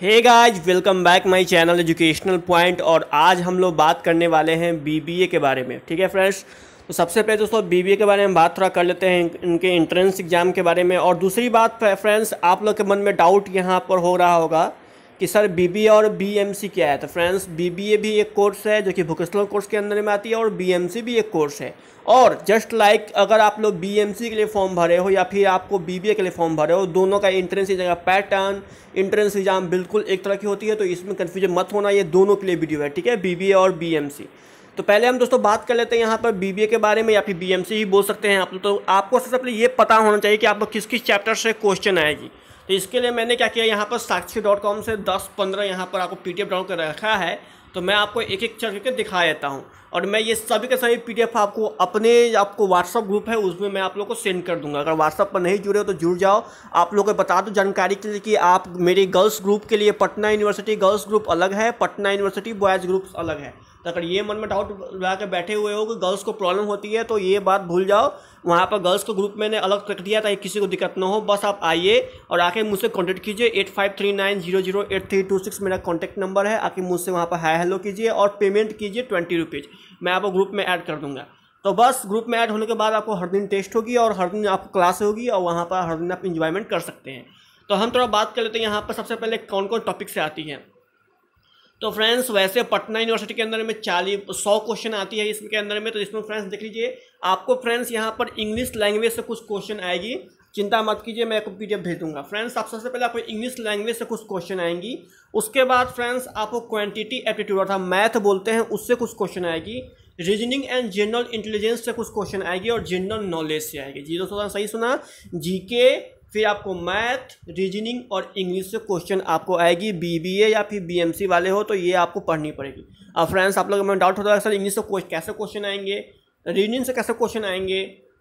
hey guys welcome back my channel educational point और आज हम लोग बात करने वाले हैं बीबीए के बारे में ठीक है फ्रेंड्स तो सबसे पहले दोस्तों बीबीए के बारे में बात थोड़ा कर लेते हैं इनके एंट्रेंस एग्ज़ाम के बारे में और दूसरी बात फ्रेंड्स आप लोग के मन में डाउट यहाँ पर हो रहा होगा कि सर बी और बी क्या है तो फ्रेंड्स बी भी एक कोर्स है जो कि वोकेशनल कोर्स के अंदर में आती है और बी भी एक कोर्स है और जस्ट लाइक like, अगर आप लोग बी के लिए फॉर्म भरे हो या फिर आपको बी के लिए फॉर्म भरे हो दोनों का entrance exam pattern entrance exam बिल्कुल एक तरह की होती है तो इसमें कन्फ्यूजन मत होना ये दोनों के लिए वीडियो है ठीक है बी और बी तो पहले हम दोस्तों बात कर लेते हैं यहाँ पर बी के बारे में या फिर बी ही बोल सकते हैं आप लोग तो आपको सबसे पहले ये पता होना चाहिए कि आप लोग किस किस चैप्टर से क्वेश्चन आएगी तो इसके लिए मैंने क्या किया यहाँ पर साक्षी डॉट कॉम से दस पंद्रह यहाँ पर आपको पी डी एफ डाउन कर रखा है तो मैं आपको एक एक चल करके दिखा देता हूँ और मैं ये सभी के सभी पी आपको अपने आपको व्हाट्सअप ग्रुप है उसमें मैं आप लोग को सेंड कर दूंगा अगर व्हाट्सअप पर नहीं जुड़े हो तो जुड़ जाओ आप लोगों को बता दो जानकारी के लिए कि आप मेरे गर्ल्स ग्रुप के लिए पटना यूनिवर्सिटी गर्ल्स ग्रुप अलग है पटना यूनिवर्सिटी बॉयज़ ग्रुप्स अलग है अगर ये मन में डाउट लगा के बैठे हुए हो कि गर्ल्स को प्रॉब्लम होती है तो ये बात भूल जाओ वहाँ पर गर्ल्स को ग्रुप मैंने अलग कर दिया ताकि किसी को दिक्कत ना हो बस आप आइए और आके मुझसे कॉन्टैक्ट कीजिए eight five three nine zero zero eight three two six मेरा कॉन्टैक्ट नंबर है आके मुझसे वहाँ पर हाई हेलो कीजिए और पेमेंट कीजिए ट्वेंटी रुपीज़ मैं आपको ग्रुप में ऐड कर दूँगा तो बस ग्रुप में ऐड होने के बाद आपको हर दिन टेस्ट होगी और हर दिन आपको क्लास होगी और वहाँ पर हर दिन आप इंजॉयमेंट कर सकते हैं तो हम थोड़ा बात कर लेते हैं यहाँ पर सबसे पहले कौन कौन टॉपिक से आती हैं तो फ्रेंड्स वैसे पटना यूनिवर्सिटी के अंदर में चालीस सौ क्वेश्चन आती है इसके अंदर में तो इसमें फ्रेंड्स देख लीजिए आपको फ्रेंड्स यहाँ पर इंग्लिश लैंग्वेज से कुछ क्वेश्चन आएगी चिंता मत कीजिए मैं आपको पीडीएफ भेज दूंगा फ्रेंड्स आप सबसे पहले आपको इंग्लिश लैंग्वेज से कुछ क्वेश्चन आएंगी उसके बाद फ्रेंड्स आपको क्वांटिटी एप्टीट्यूड अर्थात मैथ बोलते हैं उससे कुछ क्वेश्चन आएगी रीजनिंग एंड जनरल इंटेलिजेंस से कुछ क्वेश्चन आएगी और जनरल नॉलेज से आएगी जी दोस्तों सही सुना जीके फिर आपको मैथ रीजनिंग और इंग्लिश से क्वेश्चन आपको आएगी बीबीए या फिर बीएमसी वाले हो तो ये आपको पढ़नी पड़ेगी अब फ्रेंड्स आप लोगों में डाउट होता है सर इंग्लिश से कैसे क्वेश्चन आएंगे रीजनिंग से कैसे क्वेश्चन आएंगे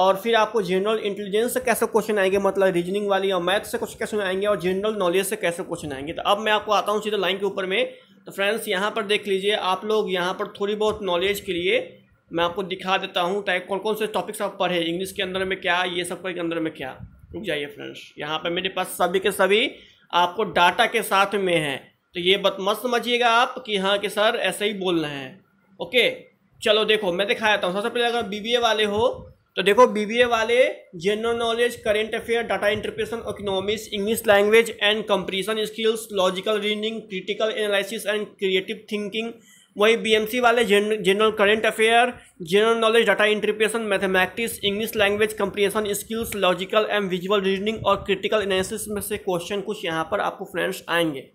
और फिर आपको जनरल इंटेलिजेंस से कैसे क्वेश्चन आएंगे मतलब रीजनिंग वाली और मैथ से कुछ क्वेश्चन आएंगे और जनरल नॉलेज से कैसे क्वेश्चन आएंगे तो अब मैं आपको आता हूँ सीधे लाइन के ऊपर में तो फ्रेंड्स यहाँ पर देख लीजिए आप लोग यहाँ पर थोड़ी बहुत नॉलेज के लिए मैं आपको दिखा देता हूँ ताकि कौन कौन से टॉपिक्स आप पढ़े इंग्लिश के अंदर में क्या ये सब के अंदर में क्या रुक जाइए फ्रेंड्स यहाँ पर मेरे पास सभी के सभी आपको डाटा के साथ में है तो ये बत मत समझिएगा आप कि हाँ कि सर ऐसे ही बोल रहे हैं ओके चलो देखो मैं दिखाया था सबसे पहले अगर बीबीए वाले हो तो देखो बीबीए वाले general knowledge current affair data interpretation economics English language and comprehension skills logical reading critical analysis and creative thinking वहीं बीएमसी वाले general current affair general knowledge data interpretation mathematics English language comprehension skills logical and visual reasoning और critical analysis में से question कुछ यहाँ पर आपको friends आएंगे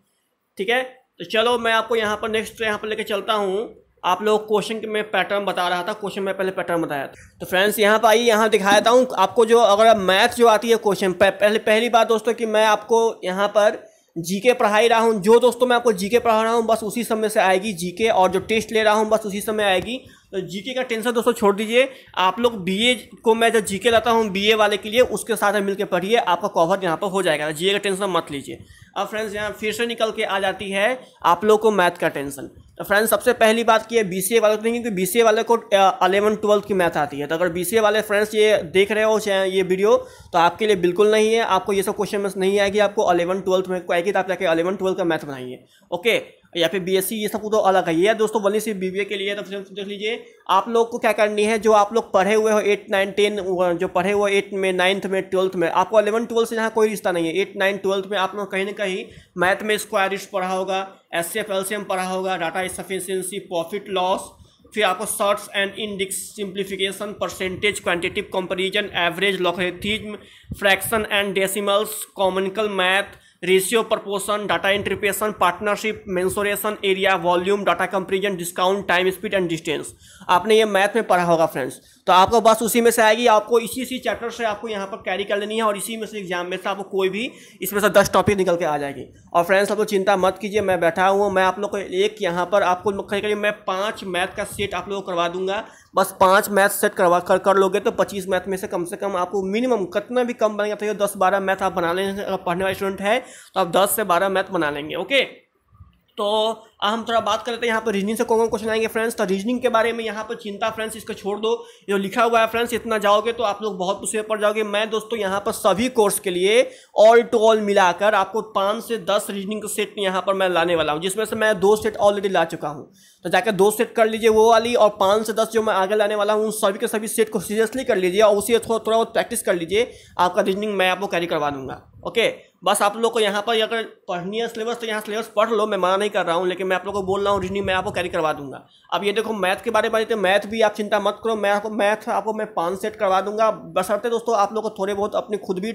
ठीक है तो चलो मैं आपको यहाँ पर नेक्स्ट यहाँ पर लेकर चलता हूँ आप लोग क्वेश्चन के मैं पैटर्न बता रहा था क्वेश्चन में पहले पैटर्न बताया था तो फ्रेंड्स यहाँ पर आइए यहाँ दिखाया था हूँ आपको जो अगर मैथ जो आती है क्वेश्चन पहले पहली बात दोस्तों कि मैं आपको यहाँ पर जीके पढ़ा ही रहा हूँ जो दोस्तों मैं आपको जीके पढ़ा रहा हूँ बस उसी समय से आएगी जीके और जो टेस्ट ले रहा हूँ बस उसी समय आएगी तो जीके का टेंशन दोस्तों छोड़ दीजिए आप लोग बीए को मैं जो जीके लाता हूँ बीए वाले के लिए उसके साथ मिलकर पढ़िए आपका कवर यहाँ पर हो जाएगा जीए का टेंशन मत लीजिए अब फ्रेंड्स यहाँ फिर से निकल के आ जाती है आप लोग को मैथ का टेंशन तो फ्रेंड्स सबसे पहली बात की है बी सी ए वाले को बी सी ए वाले को अलेवन ट्वेल्थ की मैथ आती है तो अगर बी सी ए वाले फ्रेंड्स ये देख रहे हो चाहे ये वीडियो तो आपके लिए बिल्कुल नहीं है आपको ये सब क्वेश्चन नहीं आएगी आपको अलेवन ट्वेल्थ में आएगी तो आप जाके अलेवन ट्वेल्थ का मैथ बनाइए ओके या फिर बीएससी ये सब तो अलग है ये दोस्तों बोलने सिर्फ बीबीए के लिए तो देख लीजिए आप लोग को क्या करनी है जो आप लोग पढ़े हुए हो एट नाइन टेन जो पढ़े हुए एट में नाइन्थ में ट्वेल्थ में आपको अलेवन ट्वेल्थ से यहाँ कोई रिश्ता नहीं है एट नाइन ट्वेल्थ में आप लोग कहीं ना कहीं मैथ में स्क्वायर पढ़ा होगा S F L C M पढ़ा होगा डाटा सफिशियंसी प्रॉफिट लॉस फिर आपको surds and indices simplification percentage quantitative comparison average logarithm fraction and decimals commercial math ratio proportion data interpretation partnership mensuration area volume data comparison discount time speed and distance आपने ये math में पढ़ा होगा friends तो आपको बस उसी में से आएगी आपको इसी इसी चैप्टर से आपको यहाँ पर कैरी कर लेनी है और इसी में से एग्जाम में से आपको कोई भी इसमें से दस टॉपिक निकल के आ जाएगी और फ्रेंड्स आपको चिंता मत कीजिए मैं बैठा हूँ मैं आप लोग को एक यहाँ पर आपको कहीं करीब मैं पाँच मैथ का सेट आप लोग को करवा दूंगा बस पाँच मैथ सेट करवा कर कर लोगे तो पच्चीस मैथ में से कम से कम आपको मिनिमम कितना भी कम बनेगा तो ये दस बारह मैथ आप बना लेंगे अगर पढ़ने वाले स्टूडेंट है तो आप दस से बारह मैथ बना लेंगे ओके तो हम थोड़ा बात कर हैं यहाँ पर रीजनिंग से कौन कौन क्वेश्चन आएंगे फ्रेंड्स तो रीजनिंग के बारे में यहाँ पर चिंता फ्रेंड्स इसको छोड़ दो जो लिखा हुआ है फ्रेंड्स इतना जाओगे तो आप लोग बहुत मुसीबत पर जाओगे मैं दोस्तों यहाँ पर सभी कोर्स के लिए ऑल टू ऑल मिलाकर आपको पाँच से दस रीजनिंग का सेट यहाँ पर मैं लाने वाला हूँ जिसमें से मैं दो सेट ऑलरेडी ला चुका हूँ तो जाकर दो सेट कर लीजिए वो वाली और पाँच से दस जो मैं आगे लाने वाला हूँ उन सभी के सभी सेट को सीरियसली कर लीजिए और उसी थोड़ा थोड़ा बहुत प्रैक्टिस कर लीजिए आपका रीजनिंग मैं आपको कैरी करवा दूंगा ओके बस आप लोग को यहाँ पर अगर पढ़नी है सिलेबस तो यहाँ सिलेबस पढ़ लो मैं मना नहीं कर रहा हूँ लेकिन मैं आप लोग को बोल रहा हूँ रीजनिंग मैं आपको कैरी करवा दूंगा अब ये देखो मैथ के बारे में बात मैथ भी आप चिंता मत करो मैं आपको मैथ आपको मैं पाँच सेट करवा दूंगा बसरते दोस्तों आप लोग को थोड़े बहुत अपने खुद भी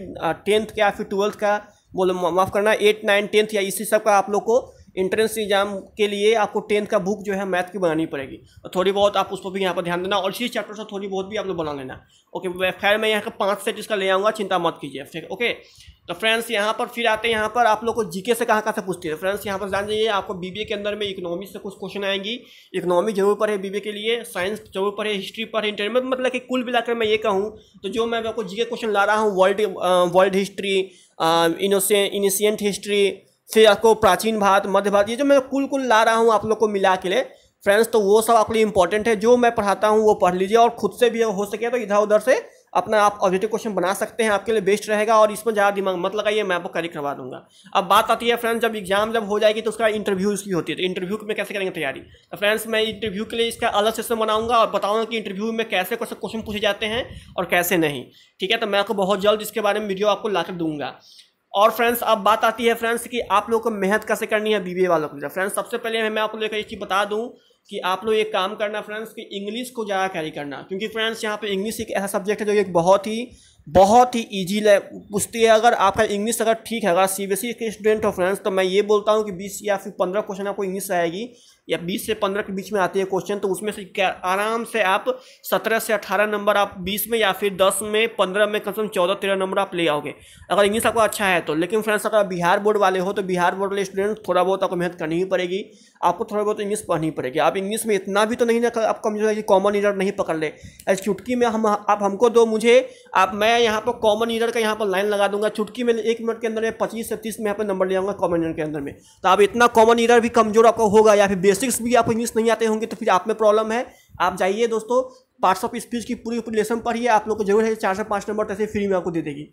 टेंथ का या फिर ट्वेल्थ का बोलो माफ़ करना एट नाइन टेंथ या इसी सब का आप लोग को इंट्रेंस एग्जाम के लिए आपको टेंथ का बुक जो है मैथ की बनानी पड़ेगी और थोड़ी बहुत आप उस पर भी यहाँ पर ध्यान देना और इसी चैप्टर से थोड़ी बहुत भी आप लोग बना लेना ओके खैर मैं यहाँ का पाँच सेट इसका ले आऊँगा चिंता मत कीजिए ठीक ओके तो फ्रेंड्स यहाँ पर फिर आते हैं यहाँ पर आप लोग को जीके से कहाँ कहाँ से पूछते हैं फ्रेंड्स तो यहाँ पर जान जाइए आपको बीबीए के अंदर में इकोनॉमिक्स से कुछ क्वेश्चन आएंगी इकोनॉमी जरूर है बीबीए के लिए साइंस जरूर पर है हिस्ट्री पढ़े इंटरव्यू मतलब कि कुल मिलाकर मैं ये कहूँ तो जो मैं आपको जीके क्वेश्चन ला रहा हूँ world world history ancient ancient history फिर आपको प्राचीन भारत मध्य भारत ये जो मैं कुल कुल ला रहा हूँ आप लोग को मिला के लिए फ्रेंड्स तो वो सब आपके लिए इंपॉर्टेंट है जो मैं पढ़ाता हूँ वो पढ़ लीजिए और खुद से भी हो सके तो इधर उधर से अपना आप ऑब्जेक्टिव क्वेश्चन बना सकते हैं आपके लिए बेस्ट रहेगा और इसमें ज़्यादा दिमाग मत लगाइए मैं आपको करी करवा दूंगा अब बात आती है फ्रेंड्स जब एग्जाम जब हो जाएगी तो उसका इंटरव्यूज़ की होती है तो इंटरव्यू में कैसे करेंगे तैयारी तो फ्रेंड्स मैं इंटरव्यू के लिए इसका अलग सेशन बनाऊंगा और बताऊंगा कि इंटरव्यू में कैसे कैसे क्वेश्चन पूछे जाते हैं और कैसे नहीं ठीक है तो मैं आपको बहुत जल्द इसके बारे में वीडियो आपको ला दूंगा और फ्रेंड्स अब बात आती है फ्रेंड्स कि आप लोगों को मेहनत कैसे करनी है बीबीए वालों को फ्रेंड्स सबसे पहले मैं आप लोगों को एक चीज़ बता दूं कि आप लोग एक काम करना फ्रेंड्स कि इंग्लिश को ज़्यादा कैरी करना क्योंकि फ्रेंड्स यहाँ पे इंग्लिश एक ऐसा सब्जेक्ट है जो एक बहुत ही बहुत ही ईजी है पूछती है अगर आपका इंग्लिश अगर ठीक है अगर सी बी एस ई के स्टूडेंट हो फ्रेंड्स तो मैं ये बोलता हूँ कि बीस या फिर पंद्रह क्वेश्चन आपको इंग्लिश आएगी या 20 से 15 के बीच में आते हैं क्वेश्चन तो उसमें से क्या आराम से आप 17 से 18 नंबर आप 20 में या फिर 10 में 15 में कम से कम चौदह तेरह नंबर आप ले आओगे अगर इंग्लिश आपको अच्छा है तो लेकिन फ्रेंड्स अगर आप बिहार बोर्ड वाले हो तो बिहार बोर्ड वाले स्टूडेंट थोड़ा बहुत आपको मेहनत करनी ही पड़ेगी आपको थोड़ा बहुत इंग्लिश पढ़नी पड़ेगी आप इंग्लिश में इतना भी तो नहीं ना आप कमजोर है कि कॉमन ईडर नहीं पकड़ ले ऐसे चुटकी में हम आप हमको दो मुझे आप मैं यहाँ पर कॉमन ईडर का यहाँ पर लाइन लगा दूंगा चुटकी में एक मिनट के अंदर पच्चीस से तीस में यहाँ पर नंबर ले आऊँगा कॉमन ईयर के अंदर में तो आप इतना कॉमन ईडर भी कमजोर आपको होगा या फिर बेसिक्स भी आपको इंग्लिश नहीं आते होंगे तो फिर आप में प्रॉब्लम है आप जाइए दोस्तों पार्ट्स ऑफ स्पीच की पूरी पूरी लेसन पढ़िए आप लोग को जरूर है चार से पाँच नंबर तैसे फ्री में आपको दे देगी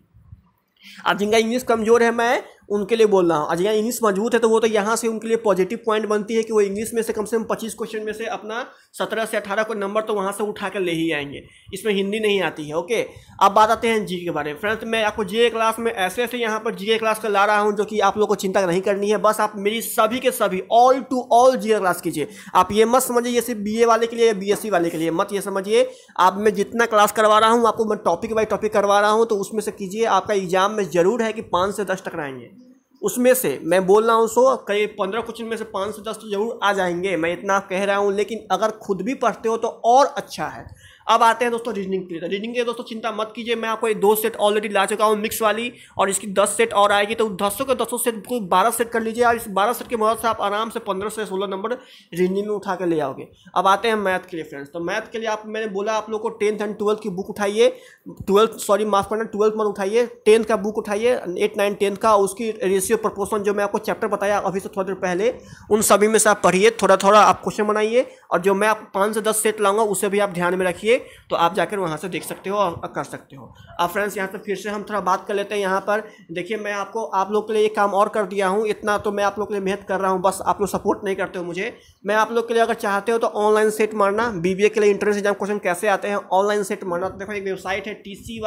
आप जिनका इंग्लिश कमजोर है मैं उनके लिए बोल रहा हूँ अजय इंग्लिश मजबूत है तो वो तो यहाँ से उनके लिए पॉजिटिव पॉइंट बनती है कि वो इंग्लिश में से कम से कम पच्चीस क्वेश्चन में से अपना सत्रह से अठारह को नंबर तो वहाँ से उठा कर ले ही आएंगे इसमें हिंदी नहीं आती है ओके अब बात आते हैं जी के बारे में फ्रेंड्स मैं आपको जी क्लास में ऐसे ऐसे यहाँ पर जी क्लास का ला रहा हूँ जो कि आप लोग को चिंता नहीं करनी है बस आप मेरी सभी के सभी ऑल टू ऑल जी क्लास कीजिए आप ये मत समझिए ये सिर्फ बी वाले के लिए या बी वाले के लिए मत ये समझिए आप मैं जितना क्लास करवा रहा हूँ आपको मैं टॉपिक बाई टॉपिक करवा रहा हूँ तो उसमें से कीजिए आपका एग्जाम में जरूर है कि पाँच से दस टकराएंगे उसमें से मैं बोल रहा हूँ सो कई पंद्रह क्वेश्चन में से पाँच सौ दस तो जरूर आ जाएंगे मैं इतना कह रहा हूँ लेकिन अगर खुद भी पढ़ते हो तो और अच्छा है अब आते हैं दोस्तों रीजनिंग के लिए रीजनिंग तो के लिए दोस्तों चिंता मत कीजिए मैं आपको एक दो सेट ऑलरेडी ला चुका हूँ मिक्स वाली और इसकी दस सेट और आएगी तो दसों के दसों सेट को बारह सेट कर लीजिए और इस बारह सेट की मदद से आप आराम से पंद्रह से सोलह नंबर रीजनिंग में उठा कर ले आओगे अब आते हैं मैथ के लिए फ्रेंड्स तो मैथ के लिए आप मैंने बोला आप लोग को टेंथ एंड ट्वेल्थ की बुक उठाइए ट्वेल्थ सॉरी माफ करना ट्वेल्थ मत उठाइए टेंथ का बुक उठाइए एट नाइन टेंथ का उसकी रेशियो प्रपोर्सन जो मैं आपको चैप्टर बताया अभी से थोड़ी देर पहले उन सभी में से आप पढ़िए थोड़ा थोड़ा आप क्वेश्चन बनाइए और जो मैं आप पाँच से दस सेट लाऊंगा उसे भी आप ध्यान में रखिए तो आप जाकर वहाँ से देख सकते हो और कर सकते हो अब फ्रेंड्स यहाँ से फिर से हम थोड़ा बात कर लेते हैं यहाँ पर देखिए मैं आपको आप लोग के लिए एक काम और कर दिया हूँ इतना तो मैं आप लोग के लिए मेहनत कर रहा हूँ बस आप लोग सपोर्ट नहीं करते हो मुझे मैं आप लोग के लिए अगर चाहते हो तो ऑनलाइन सेट मारना बी के लिए इंट्रेंस एग्जाम क्वेश्चन कैसे आते हैं ऑनलाइन सेट मारना तो देखो एक वेबसाइट है टी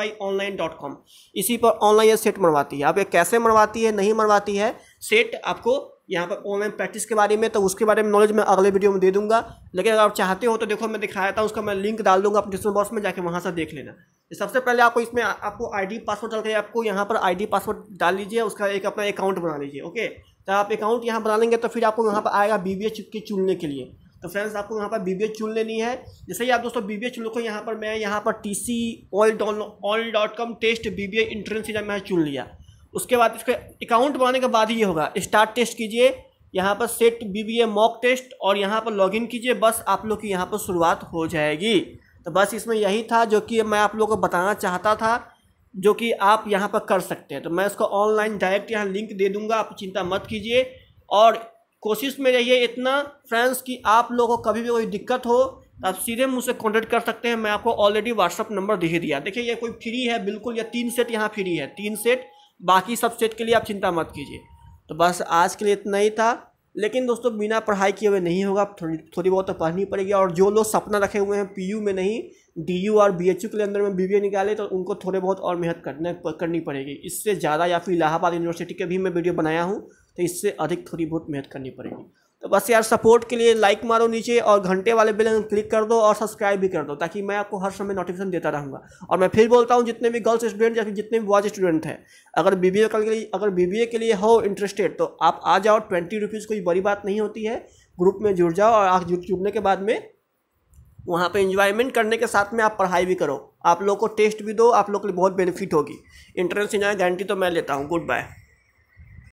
इसी पर ऑनलाइन सेट मरवाती है आप ये कैसे मरवाती है नहीं मरवाती है सेट आपको यहाँ पर ऑनलाइन प्रैक्टिस के बारे में तो उसके बारे में नॉलेज मैं अगले वीडियो में दे दूंगा लेकिन अगर आप चाहते हो तो देखो मैं दिखाया था उसका मैं लिंक डाल दूंगा आप डिस्क्रिप्शन बॉक्स में जाकर वहाँ से देख लेना तो सबसे पहले आपको इसमें आपको आईडी पासवर्ड डाल के आपको यहाँ पर आईडी पासवर्ड डाल लीजिए उसका एक अपना अकाउंट बना लीजिए ओके तो आप अकाउंट यहाँ बना लेंगे तो फिर आपको यहाँ पर आएगा बी के चुनने के लिए तो फ्रेंड्स आपको यहाँ पर बी बी चुन लेनी है जैसे ही आप दोस्तों बी बी चुन लो तो यहाँ पर मैं यहाँ पर T C all dot all dot com test B B entrance exam मैं चुन लिया उसके बाद इसके अकाउंट बनाने के बाद ही ये होगा स्टार्ट टेस्ट कीजिए यहाँ पर set B B A mock test और यहाँ पर लॉगिन कीजिए बस आप लोग की यहाँ पर शुरुआत हो जाएगी तो बस इसमें यही था जो कि मैं आप लोगों को बताना चाहता था जो कि आप यहाँ पर कर सकते हैं तो मैं इसको ऑनलाइन डायरेक्ट यहाँ लिंक दे दूँगा आप चिंता मत कीजिए और कोशिश में रहिए इतना फ्रेंड्स कि आप लोगों को कभी भी कोई दिक्कत हो तो आप सीधे मुझसे कॉन्टेक्ट कर सकते हैं मैं आपको ऑलरेडी व्हाट्सअप नंबर दे दिया देखिए ये कोई फ्री है बिल्कुल या तीन सेट यहाँ फ्री है तीन सेट बाकी सब सेट के लिए आप चिंता मत कीजिए तो बस आज के लिए इतना ही था लेकिन दोस्तों बिना पढ़ाई किए हुए नहीं होगा थोड़ी थोड़ी बहुत तो पढ़नी पड़ेगी और जो लोग सपना रखे हुए हैं पीयू में नहीं डीयू और बीएचयू के लिए अंदर में बीबीए निकाले तो उनको थोड़े बहुत और मेहनत करना करनी पड़ेगी इससे ज़्यादा या फिर इलाहाबाद यूनिवर्सिटी के भी मैं वीडियो बनाया हूँ तो इससे अधिक थोड़ी बहुत मेहनत करनी पड़ेगी तो बस यार सपोर्ट के लिए लाइक मारो नीचे और घंटे वाले बेल आइकन क्लिक कर दो और सब्सक्राइब भी कर दो ताकि मैं आपको हर समय नोटिफिकेशन देता रहूँगा और मैं फिर बोलता हूँ जितने भी गर्ल्स स्टूडेंट या फिर जितने भी बॉयज स्टूडेंट हैं अगर बी बी के लिए अगर बी बी के लिए हो इंटरेस्टेड तो आप आ जाओ ट्वेंटी रुपीज़ कोई बड़ी बात नहीं होती है ग्रुप में जुड़ जाओ और आप जुड़ने के बाद में वहाँ पे इन्जॉयमेंट करने के साथ में आप पढ़ाई भी करो आप लोग को टेस्ट भी दो आप लोग के लिए बहुत बेनिफिट होगी इंट्रेंस इंजॉय गारंटी तो मैं लेता हूँ गुड बाय